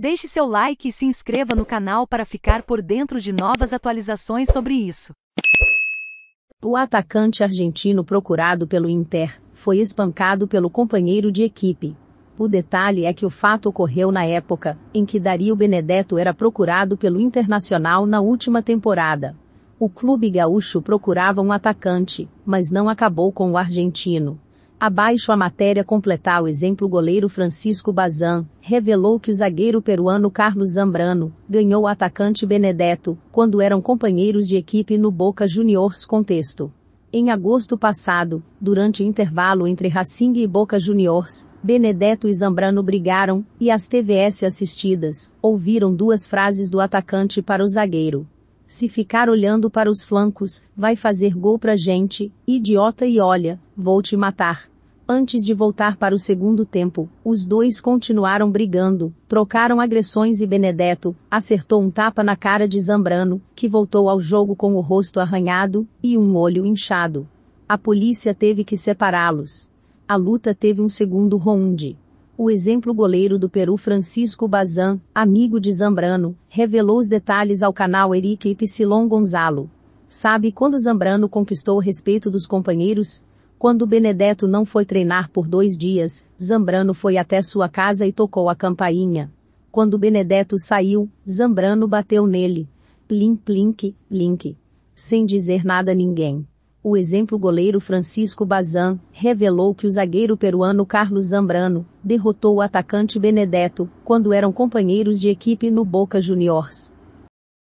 Deixe seu like e se inscreva no canal para ficar por dentro de novas atualizações sobre isso. O atacante argentino procurado pelo Inter foi espancado pelo companheiro de equipe. O detalhe é que o fato ocorreu na época em que Dario Benedetto era procurado pelo Internacional na última temporada. O clube gaúcho procurava um atacante, mas não acabou com o argentino. Abaixo a matéria completar o exemplo goleiro Francisco Bazan, revelou que o zagueiro peruano Carlos Zambrano ganhou o atacante Benedetto quando eram companheiros de equipe no Boca Juniors contexto. Em agosto passado, durante intervalo entre Racing e Boca Juniors, Benedetto e Zambrano brigaram e as TVS assistidas ouviram duas frases do atacante para o zagueiro. Se ficar olhando para os flancos, vai fazer gol pra gente, idiota e olha, vou te matar. Antes de voltar para o segundo tempo, os dois continuaram brigando, trocaram agressões e Benedetto acertou um tapa na cara de Zambrano, que voltou ao jogo com o rosto arranhado e um olho inchado. A polícia teve que separá-los. A luta teve um segundo round. O exemplo goleiro do Peru Francisco Bazan, amigo de Zambrano, revelou os detalhes ao canal Eric e Gonzalo. Sabe quando Zambrano conquistou o respeito dos companheiros? Quando Benedetto não foi treinar por dois dias, Zambrano foi até sua casa e tocou a campainha. Quando Benedetto saiu, Zambrano bateu nele. Plim plink, link. Sem dizer nada a ninguém. O exemplo goleiro Francisco Bazan revelou que o zagueiro peruano Carlos Zambrano derrotou o atacante Benedetto quando eram companheiros de equipe no Boca Juniors.